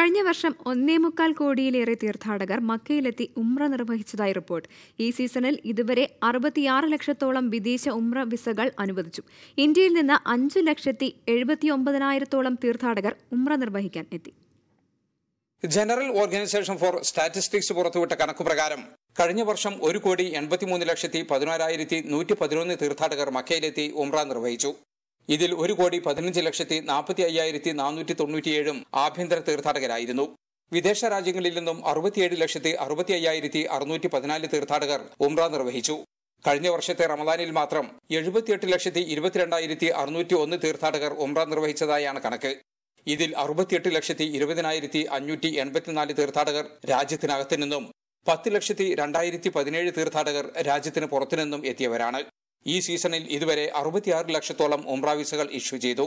കഴിഞ്ഞ വർഷം ഒന്നേ മുക്കാൽ കോടിയിലേറെ തീർത്ഥാടകർ മക്കയിലെത്തി ഉമ്ര നിർവഹിച്ചതായി റിപ്പോർട്ട് ഈ സീസണിൽ ഇതുവരെ അറുപത്തിയാറ് ലക്ഷത്തോളം വിദേശ ഉമ്ര വിസകൾ അനുവദിച്ചു ഇന്ത്യയിൽ നിന്ന് അഞ്ചു ലക്ഷത്തി എഴുപത്തി ഒമ്പതിനായിരത്തോളം തീർത്ഥാടകർ ഉമ്ര നിർവഹിക്കാൻ എത്തി ജനറൽ ഓർഗനൈസേഷൻ ഫോർ സ്റ്റാറ്റിസ്റ്റിക്സ് പുറത്തുവിട്ട കണക്കു പ്രകാരം കഴിഞ്ഞ വർഷം ഒരു കോടി എൺപത്തിമൂന്ന് ലക്ഷത്തി പതിനാലായിരത്തി നൂറ്റി പതിനൊന്ന് തീർത്ഥാടകർ മക്കയിലെത്തി ഉംറ നിർവഹിച്ചു ഇതിൽ ഒരു കോടി പതിനഞ്ച് ലക്ഷത്തി നാൽപ്പത്തി അയ്യായിരത്തി നാനൂറ്റി തൊണ്ണൂറ്റിയേഴും ആഭ്യന്തര തീർത്ഥാടകരായിരുന്നു വിദേശ രാജ്യങ്ങളിൽ നിന്നും അറുപത്തിയേഴ് ലക്ഷത്തി അറുപത്തി അയ്യായിരത്തി അറുന്നൂറ്റി പതിനാല് തീർത്ഥാടകർ ഉംറ നിർവഹിച്ചു കഴിഞ്ഞ വർഷത്തെ റമദാനിൽ മാത്രം എഴുപത്തിയെട്ട് ലക്ഷത്തി ഇരുപത്തിരണ്ടായിരത്തി അറുന്നൂറ്റി ഒന്ന് തീർത്ഥാടകർ ഉംറ നിർവഹിച്ചതായാണ് കണക്ക് ഇതിൽ അറുപത്തിയെട്ട് ലക്ഷത്തി ഇരുപതിനായിരത്തി അഞ്ഞൂറ്റി എൺപത്തിനാല് തീർത്ഥാടകർ രാജ്യത്തിനകത്തു നിന്നും പത്ത് ലക്ഷത്തി രണ്ടായിരത്തി പതിനേഴ് തീർത്ഥാടകർ രാജ്യത്തിന് പുറത്തുനിന്നും എത്തിയവരാണ് ഈ സീസണിൽ ഇതുവരെ അറുപത്തിയാറ് ലക്ഷത്തോളം ഉംറ വിസകൾ ഇഷ്യൂ ചെയ്തു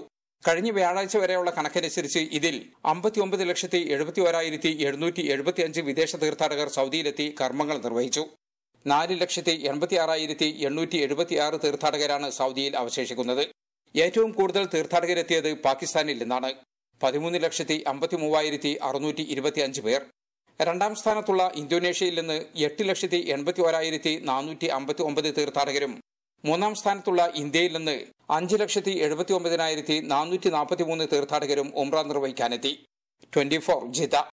കഴിഞ്ഞ വ്യാഴാഴ്ച വരെയുള്ള കണക്കനുസരിച്ച് ഇതിൽ അമ്പത്തിയൊമ്പത് ലക്ഷത്തി എഴുപത്തി ഒരായിരത്തി എഴുന്നൂറ്റി എഴുപത്തിയഞ്ച് വിദേശ തീർത്ഥാടകർ സൗദിയിലെത്തി കർമ്മങ്ങൾ നിർവഹിച്ചു നാല് ലക്ഷത്തി എൺപത്തി ആറായിരത്തി എണ്ണൂറ്റി എഴുപത്തി ആറ് തീർത്ഥാടകരാണ് സൗദിയിൽ അവശേഷിക്കുന്നത് ഏറ്റവും കൂടുതൽ തീർത്ഥാടകരെത്തിയത് പാകിസ്ഥാനിൽ നിന്നാണ് പതിമൂന്ന് ലക്ഷത്തി അമ്പത്തി മൂവായിരത്തി അറുന്നൂറ്റി ഇരുപത്തിയഞ്ച് പേർ രണ്ടാം സ്ഥാനത്തുള്ള ഇന്തോനേഷ്യയിൽ നിന്ന് എട്ട് ലക്ഷത്തി എൺപത്തി ഒരായിരത്തി നാനൂറ്റി അമ്പത്തി ഒമ്പത് തീർത്ഥാടകരും മൂന്നാം സ്ഥാനത്തുള്ള ഇന്ത്യയിൽ നിന്ന് അഞ്ച് ലക്ഷത്തി എഴുപത്തി ഒമ്പതിനായിരത്തി നാനൂറ്റി നാൽപ്പത്തി മൂന്ന് തീർത്ഥാടകരും ഒമ്ര നിർവഹിക്കാനെത്തി ട്വന്റി ഫോർ ജിത